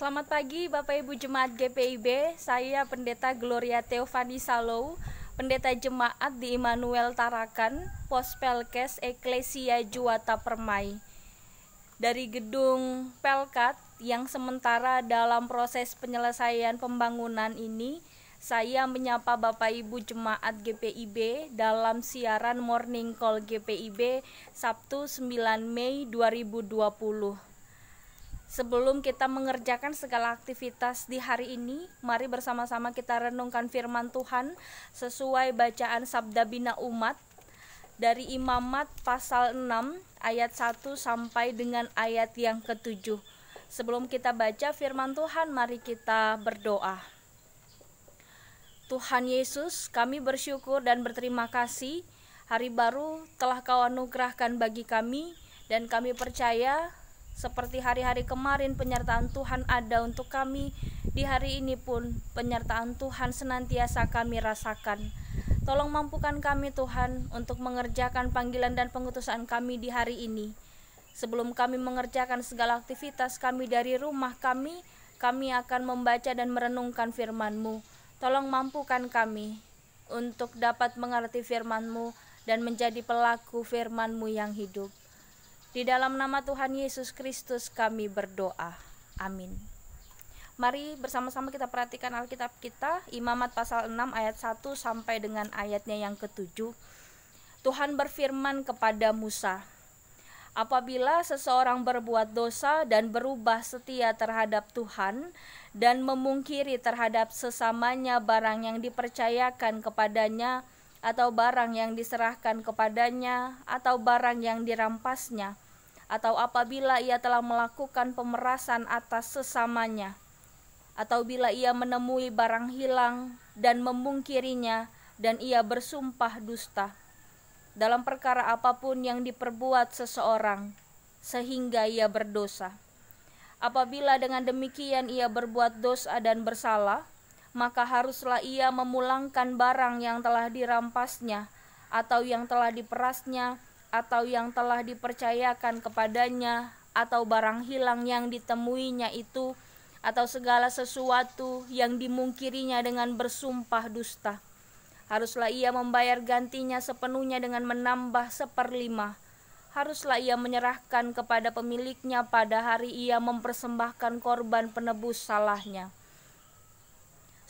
Selamat pagi Bapak Ibu Jemaat GPIB, saya Pendeta Gloria Teofani Salou, Pendeta Jemaat di Immanuel Tarakan, Pos Pelkes Eklesia Juwata Permai. Dari gedung Pelkat yang sementara dalam proses penyelesaian pembangunan ini, saya menyapa Bapak Ibu Jemaat GPIB dalam siaran Morning Call GPIB Sabtu 9 Mei 2020. Sebelum kita mengerjakan segala aktivitas di hari ini, mari bersama-sama kita renungkan firman Tuhan sesuai bacaan Sabda Bina Umat dari Imamat pasal 6 ayat 1 sampai dengan ayat yang ketujuh. Sebelum kita baca firman Tuhan, mari kita berdoa. Tuhan Yesus, kami bersyukur dan berterima kasih hari baru telah kau anugerahkan bagi kami dan kami percaya seperti hari-hari kemarin penyertaan Tuhan ada untuk kami, di hari ini pun penyertaan Tuhan senantiasa kami rasakan. Tolong mampukan kami Tuhan untuk mengerjakan panggilan dan pengutusan kami di hari ini. Sebelum kami mengerjakan segala aktivitas kami dari rumah kami, kami akan membaca dan merenungkan firman-Mu. Tolong mampukan kami untuk dapat mengerti firman-Mu dan menjadi pelaku firman-Mu yang hidup. Di dalam nama Tuhan Yesus Kristus kami berdoa. Amin. Mari bersama-sama kita perhatikan Alkitab kita, Imamat pasal 6 ayat 1 sampai dengan ayatnya yang ketujuh. Tuhan berfirman kepada Musa, Apabila seseorang berbuat dosa dan berubah setia terhadap Tuhan dan memungkiri terhadap sesamanya barang yang dipercayakan kepadanya, atau barang yang diserahkan kepadanya, atau barang yang dirampasnya, atau apabila ia telah melakukan pemerasan atas sesamanya, atau bila ia menemui barang hilang dan memungkirinya, dan ia bersumpah dusta dalam perkara apapun yang diperbuat seseorang, sehingga ia berdosa. Apabila dengan demikian ia berbuat dosa dan bersalah, maka haruslah ia memulangkan barang yang telah dirampasnya atau yang telah diperasnya atau yang telah dipercayakan kepadanya atau barang hilang yang ditemuinya itu atau segala sesuatu yang dimungkirinya dengan bersumpah dusta. Haruslah ia membayar gantinya sepenuhnya dengan menambah seperlima. Haruslah ia menyerahkan kepada pemiliknya pada hari ia mempersembahkan korban penebus salahnya.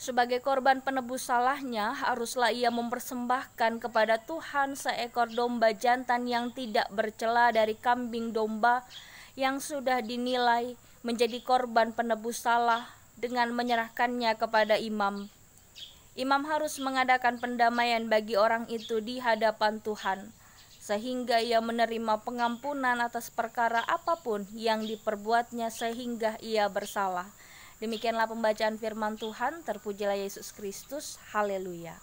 Sebagai korban penebus salahnya, haruslah ia mempersembahkan kepada Tuhan seekor domba jantan yang tidak bercela dari kambing domba yang sudah dinilai menjadi korban penebus salah dengan menyerahkannya kepada imam. Imam harus mengadakan pendamaian bagi orang itu di hadapan Tuhan, sehingga ia menerima pengampunan atas perkara apapun yang diperbuatnya sehingga ia bersalah Demikianlah pembacaan firman Tuhan, terpujilah Yesus Kristus, haleluya.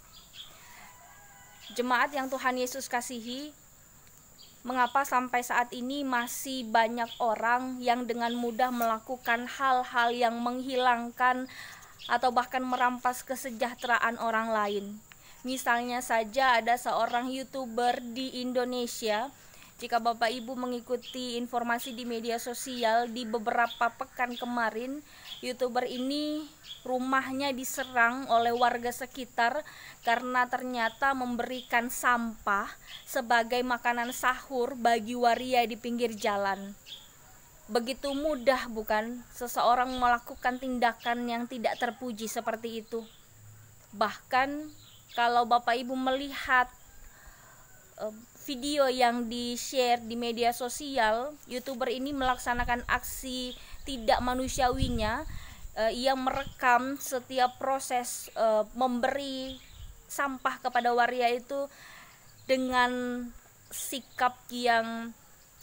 Jemaat yang Tuhan Yesus kasihi, mengapa sampai saat ini masih banyak orang yang dengan mudah melakukan hal-hal yang menghilangkan atau bahkan merampas kesejahteraan orang lain. Misalnya saja ada seorang YouTuber di Indonesia jika Bapak Ibu mengikuti informasi di media sosial di beberapa pekan kemarin, YouTuber ini rumahnya diserang oleh warga sekitar karena ternyata memberikan sampah sebagai makanan sahur bagi waria di pinggir jalan. Begitu mudah bukan seseorang melakukan tindakan yang tidak terpuji seperti itu. Bahkan kalau Bapak Ibu melihat video yang di-share di media sosial, YouTuber ini melaksanakan aksi tidak manusiawinya. Eh, ia merekam setiap proses eh, memberi sampah kepada waria itu dengan sikap yang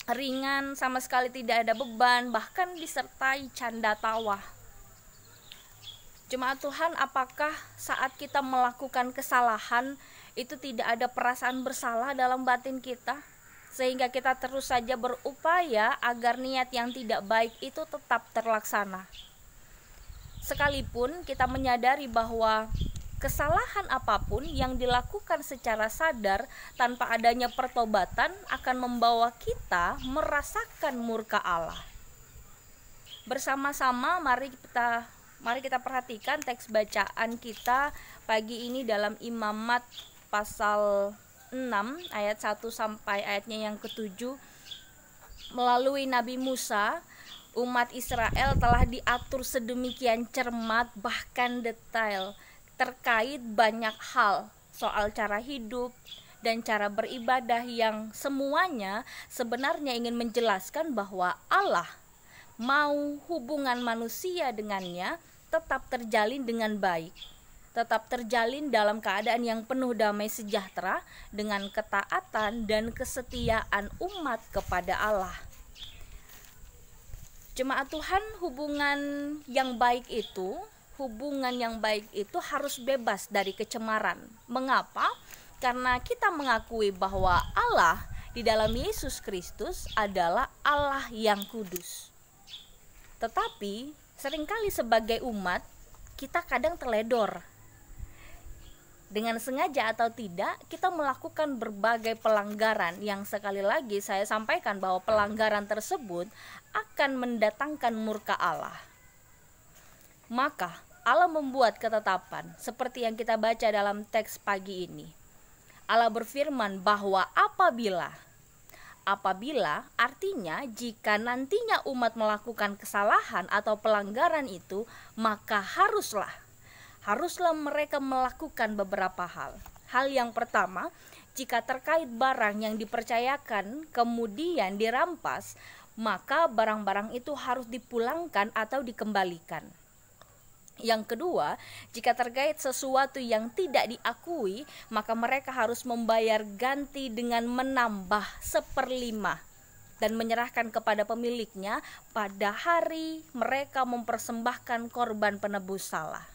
ringan, sama sekali tidak ada beban, bahkan disertai canda tawa. Jemaat Tuhan, apakah saat kita melakukan kesalahan, itu tidak ada perasaan bersalah dalam batin kita sehingga kita terus saja berupaya agar niat yang tidak baik itu tetap terlaksana. Sekalipun kita menyadari bahwa kesalahan apapun yang dilakukan secara sadar tanpa adanya pertobatan akan membawa kita merasakan murka Allah. Bersama-sama mari kita mari kita perhatikan teks bacaan kita pagi ini dalam Imamat pasal 6 ayat 1 sampai ayatnya yang ketujuh melalui Nabi Musa umat Israel telah diatur sedemikian cermat bahkan detail terkait banyak hal soal cara hidup dan cara beribadah yang semuanya sebenarnya ingin menjelaskan bahwa Allah mau hubungan manusia dengannya tetap terjalin dengan baik tetap terjalin dalam keadaan yang penuh damai sejahtera dengan ketaatan dan kesetiaan umat kepada Allah. Jemaat Tuhan, hubungan yang baik itu, hubungan yang baik itu harus bebas dari kecemaran. Mengapa? Karena kita mengakui bahwa Allah di dalam Yesus Kristus adalah Allah yang kudus. Tetapi seringkali sebagai umat kita kadang teledor dengan sengaja atau tidak kita melakukan berbagai pelanggaran yang sekali lagi saya sampaikan bahwa pelanggaran tersebut akan mendatangkan murka Allah. Maka Allah membuat ketetapan seperti yang kita baca dalam teks pagi ini. Allah berfirman bahwa apabila apabila artinya jika nantinya umat melakukan kesalahan atau pelanggaran itu maka haruslah haruslah mereka melakukan beberapa hal. Hal yang pertama, jika terkait barang yang dipercayakan kemudian dirampas, maka barang-barang itu harus dipulangkan atau dikembalikan. Yang kedua, jika terkait sesuatu yang tidak diakui, maka mereka harus membayar ganti dengan menambah seperlima dan menyerahkan kepada pemiliknya pada hari mereka mempersembahkan korban penebus salah.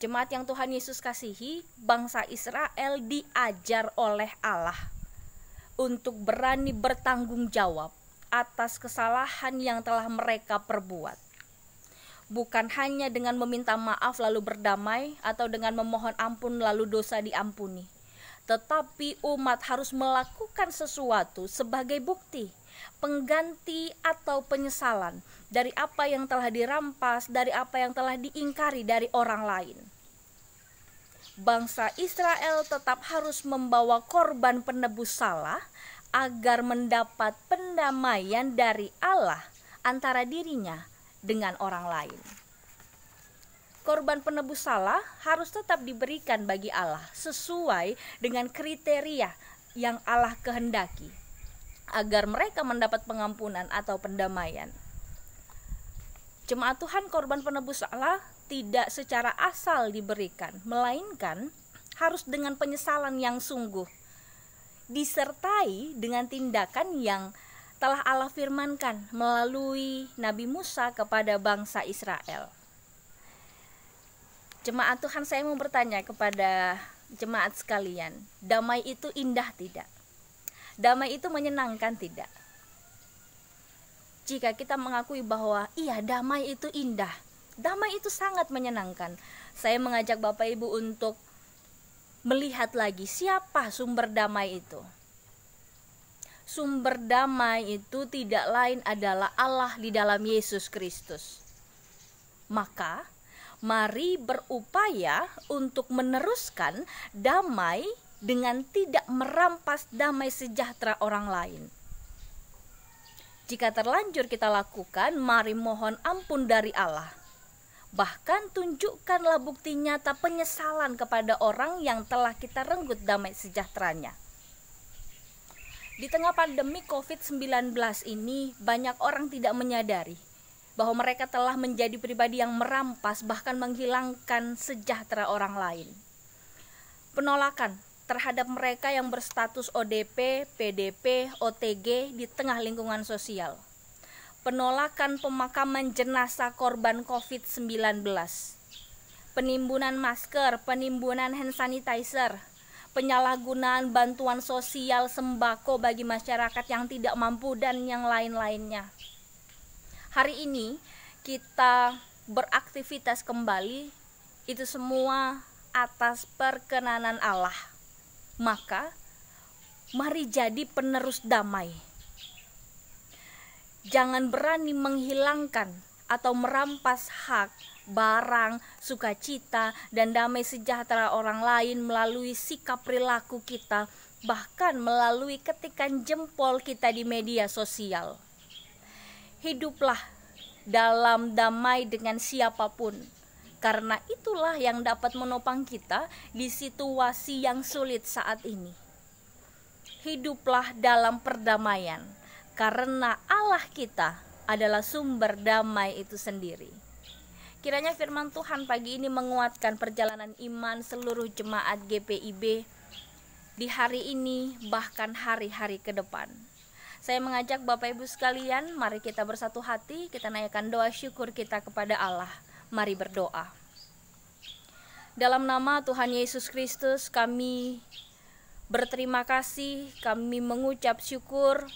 Jemaat yang Tuhan Yesus kasihi, bangsa Israel diajar oleh Allah untuk berani bertanggung jawab atas kesalahan yang telah mereka perbuat. Bukan hanya dengan meminta maaf lalu berdamai atau dengan memohon ampun lalu dosa diampuni, tetapi umat harus melakukan sesuatu sebagai bukti pengganti atau penyesalan dari apa yang telah dirampas, dari apa yang telah diingkari dari orang lain. Bangsa Israel tetap harus membawa korban penebus salah agar mendapat pendamaian dari Allah antara dirinya dengan orang lain. Korban penebus salah harus tetap diberikan bagi Allah sesuai dengan kriteria yang Allah kehendaki agar mereka mendapat pengampunan atau pendamaian. Jemaat Tuhan korban penebus Allah tidak secara asal diberikan, melainkan harus dengan penyesalan yang sungguh, disertai dengan tindakan yang telah Allah firmankan melalui Nabi Musa kepada bangsa Israel. Jemaat Tuhan, saya mau bertanya kepada jemaat sekalian, damai itu indah tidak? damai itu menyenangkan tidak? Jika kita mengakui bahwa iya damai itu indah, damai itu sangat menyenangkan. Saya mengajak Bapak Ibu untuk melihat lagi siapa sumber damai itu. Sumber damai itu tidak lain adalah Allah di dalam Yesus Kristus. Maka, mari berupaya untuk meneruskan damai dengan tidak merampas damai sejahtera orang lain. Jika terlanjur kita lakukan, mari mohon ampun dari Allah. Bahkan tunjukkanlah bukti nyata penyesalan kepada orang yang telah kita renggut damai sejahteranya. Di tengah pandemi COVID-19 ini, banyak orang tidak menyadari bahwa mereka telah menjadi pribadi yang merampas, bahkan menghilangkan sejahtera orang lain. Penolakan terhadap mereka yang berstatus ODP, PDP, OTG di tengah lingkungan sosial. Penolakan pemakaman jenazah korban COVID-19. Penimbunan masker, penimbunan hand sanitizer, penyalahgunaan bantuan sosial sembako bagi masyarakat yang tidak mampu dan yang lain-lainnya. Hari ini kita beraktivitas kembali itu semua atas perkenanan Allah. Maka mari jadi penerus damai. Jangan berani menghilangkan atau merampas hak, barang, sukacita, dan damai sejahtera orang lain melalui sikap perilaku kita, bahkan melalui ketikan jempol kita di media sosial. Hiduplah dalam damai dengan siapapun karena itulah yang dapat menopang kita di situasi yang sulit saat ini. Hiduplah dalam perdamaian, karena Allah kita adalah sumber damai itu sendiri. Kiranya firman Tuhan pagi ini menguatkan perjalanan iman seluruh jemaat GPIB di hari ini, bahkan hari-hari ke depan. Saya mengajak Bapak Ibu sekalian, mari kita bersatu hati, kita naikkan doa syukur kita kepada Allah mari berdoa. Dalam nama Tuhan Yesus Kristus, kami berterima kasih, kami mengucap syukur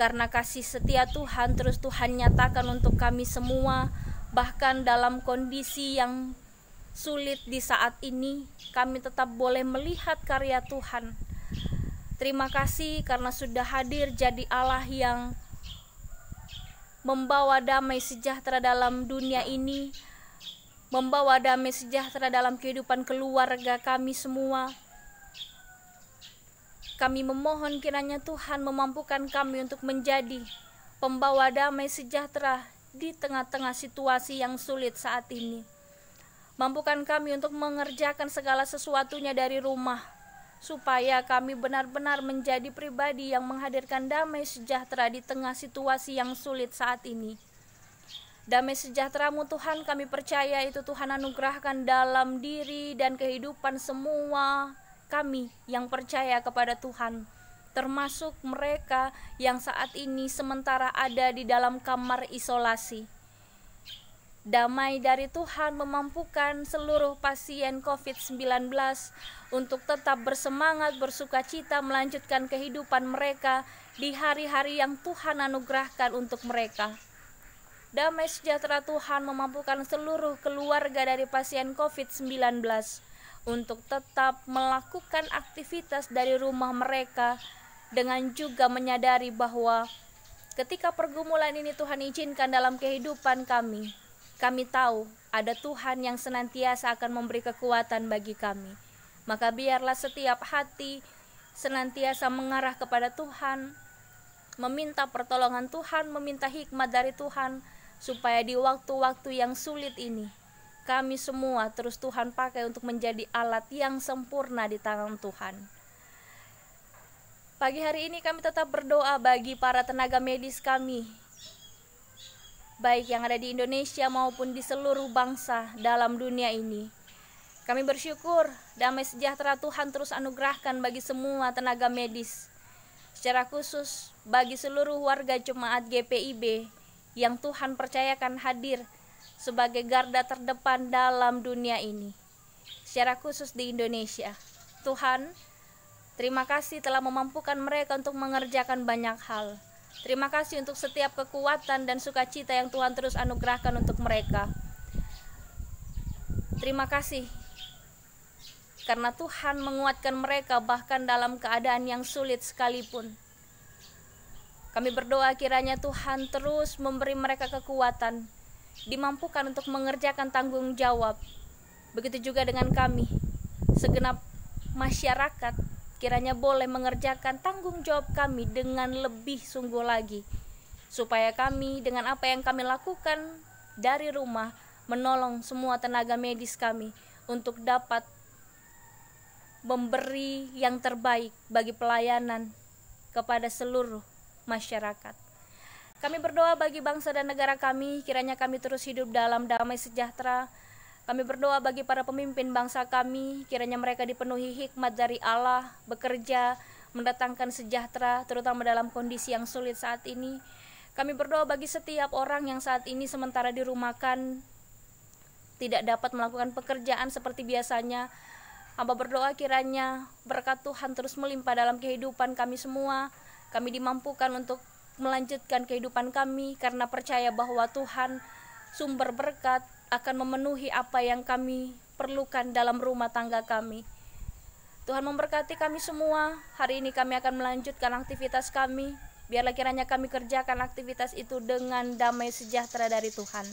karena kasih setia Tuhan terus Tuhan nyatakan untuk kami semua, bahkan dalam kondisi yang sulit di saat ini, kami tetap boleh melihat karya Tuhan. Terima kasih karena sudah hadir jadi Allah yang membawa damai sejahtera dalam dunia ini membawa damai sejahtera dalam kehidupan keluarga kami semua. Kami memohon kiranya Tuhan memampukan kami untuk menjadi pembawa damai sejahtera di tengah-tengah situasi yang sulit saat ini. Mampukan kami untuk mengerjakan segala sesuatunya dari rumah, supaya kami benar-benar menjadi pribadi yang menghadirkan damai sejahtera di tengah situasi yang sulit saat ini. Damai sejahteramu Tuhan kami percaya itu Tuhan anugerahkan dalam diri dan kehidupan semua kami yang percaya kepada Tuhan termasuk mereka yang saat ini sementara ada di dalam kamar isolasi. Damai dari Tuhan memampukan seluruh pasien COVID-19 untuk tetap bersemangat, bersuka cita, melanjutkan kehidupan mereka di hari-hari yang Tuhan anugerahkan untuk mereka. Damai sejahtera Tuhan memampukan seluruh keluarga dari pasien COVID-19 untuk tetap melakukan aktivitas dari rumah mereka dengan juga menyadari bahwa ketika pergumulan ini Tuhan izinkan dalam kehidupan kami, kami tahu ada Tuhan yang senantiasa akan memberi kekuatan bagi kami. Maka biarlah setiap hati senantiasa mengarah kepada Tuhan, meminta pertolongan Tuhan, meminta hikmat dari Tuhan, supaya di waktu-waktu yang sulit ini kami semua terus Tuhan pakai untuk menjadi alat yang sempurna di tangan Tuhan. Pagi hari ini kami tetap berdoa bagi para tenaga medis kami baik yang ada di Indonesia maupun di seluruh bangsa dalam dunia ini. Kami bersyukur damai sejahtera Tuhan terus anugerahkan bagi semua tenaga medis, secara khusus bagi seluruh warga jemaat GPIB yang Tuhan percayakan hadir sebagai garda terdepan dalam dunia ini, secara khusus di Indonesia. Tuhan, terima kasih telah memampukan mereka untuk mengerjakan banyak hal. Terima kasih untuk setiap kekuatan dan sukacita yang Tuhan terus anugerahkan untuk mereka. Terima kasih karena Tuhan menguatkan mereka bahkan dalam keadaan yang sulit sekalipun. Kami berdoa kiranya Tuhan terus memberi mereka kekuatan, dimampukan untuk mengerjakan tanggung jawab. Begitu juga dengan kami, segenap masyarakat kiranya boleh mengerjakan tanggung jawab kami dengan lebih sungguh lagi, supaya kami dengan apa yang kami lakukan dari rumah menolong semua tenaga medis kami untuk dapat memberi yang terbaik bagi pelayanan kepada seluruh masyarakat. Kami berdoa bagi bangsa dan negara kami, kiranya kami terus hidup dalam damai sejahtera. Kami berdoa bagi para pemimpin bangsa kami, kiranya mereka dipenuhi hikmat dari Allah, bekerja, mendatangkan sejahtera, terutama dalam kondisi yang sulit saat ini. Kami berdoa bagi setiap orang yang saat ini sementara dirumahkan, tidak dapat melakukan pekerjaan seperti biasanya. Hamba berdoa kiranya berkat Tuhan terus melimpah dalam kehidupan kami semua. Kami dimampukan untuk melanjutkan kehidupan kami karena percaya bahwa Tuhan sumber berkat akan memenuhi apa yang kami perlukan dalam rumah tangga kami. Tuhan memberkati kami semua. Hari ini kami akan melanjutkan aktivitas kami. Biarlah kiranya kami kerjakan aktivitas itu dengan damai sejahtera dari Tuhan.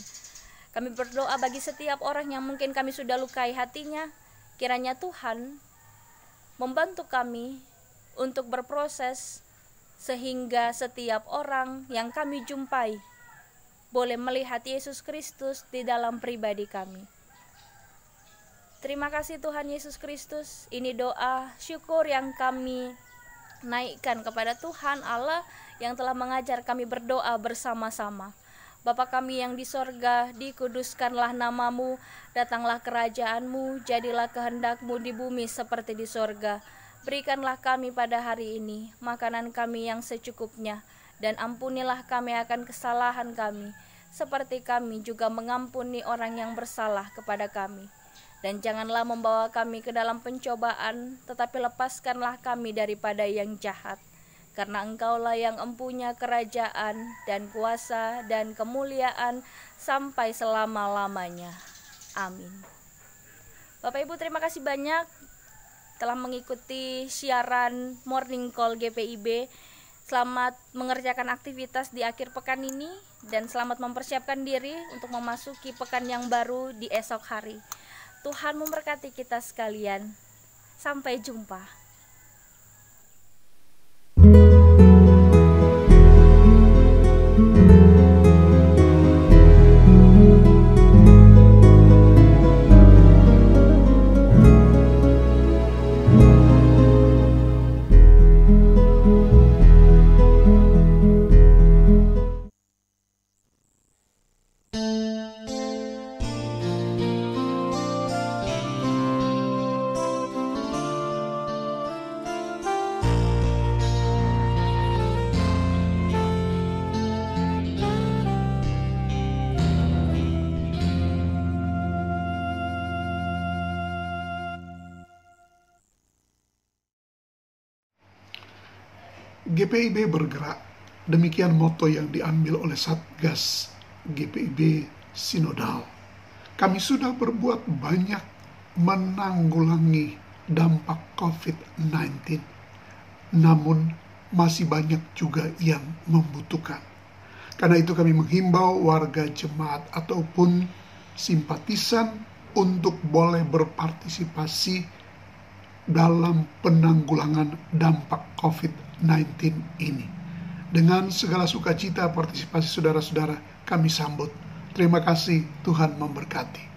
Kami berdoa bagi setiap orang yang mungkin kami sudah lukai hatinya. Kiranya Tuhan membantu kami untuk berproses sehingga setiap orang yang kami jumpai boleh melihat Yesus Kristus di dalam pribadi kami. Terima kasih Tuhan Yesus Kristus. Ini doa syukur yang kami naikkan kepada Tuhan Allah yang telah mengajar kami berdoa bersama-sama. Bapa kami yang di sorga, dikuduskanlah namamu, datanglah kerajaanmu, jadilah kehendakmu di bumi seperti di sorga. Berikanlah kami pada hari ini makanan kami yang secukupnya, dan ampunilah kami akan kesalahan kami, seperti kami juga mengampuni orang yang bersalah kepada kami. Dan janganlah membawa kami ke dalam pencobaan, tetapi lepaskanlah kami daripada yang jahat. Karena engkaulah yang empunya kerajaan dan kuasa dan kemuliaan sampai selama-lamanya. Amin. Bapak Ibu terima kasih banyak telah mengikuti siaran Morning Call GPIB. Selamat mengerjakan aktivitas di akhir pekan ini dan selamat mempersiapkan diri untuk memasuki pekan yang baru di esok hari. Tuhan memberkati kita sekalian. Sampai jumpa. GPIB bergerak, demikian moto yang diambil oleh Satgas GPIB Sinodal. Kami sudah berbuat banyak menanggulangi dampak COVID-19, namun masih banyak juga yang membutuhkan. Karena itu kami menghimbau warga jemaat ataupun simpatisan untuk boleh berpartisipasi dalam penanggulangan dampak COVID-19 ini. Dengan segala sukacita partisipasi saudara-saudara kami sambut. Terima kasih Tuhan memberkati.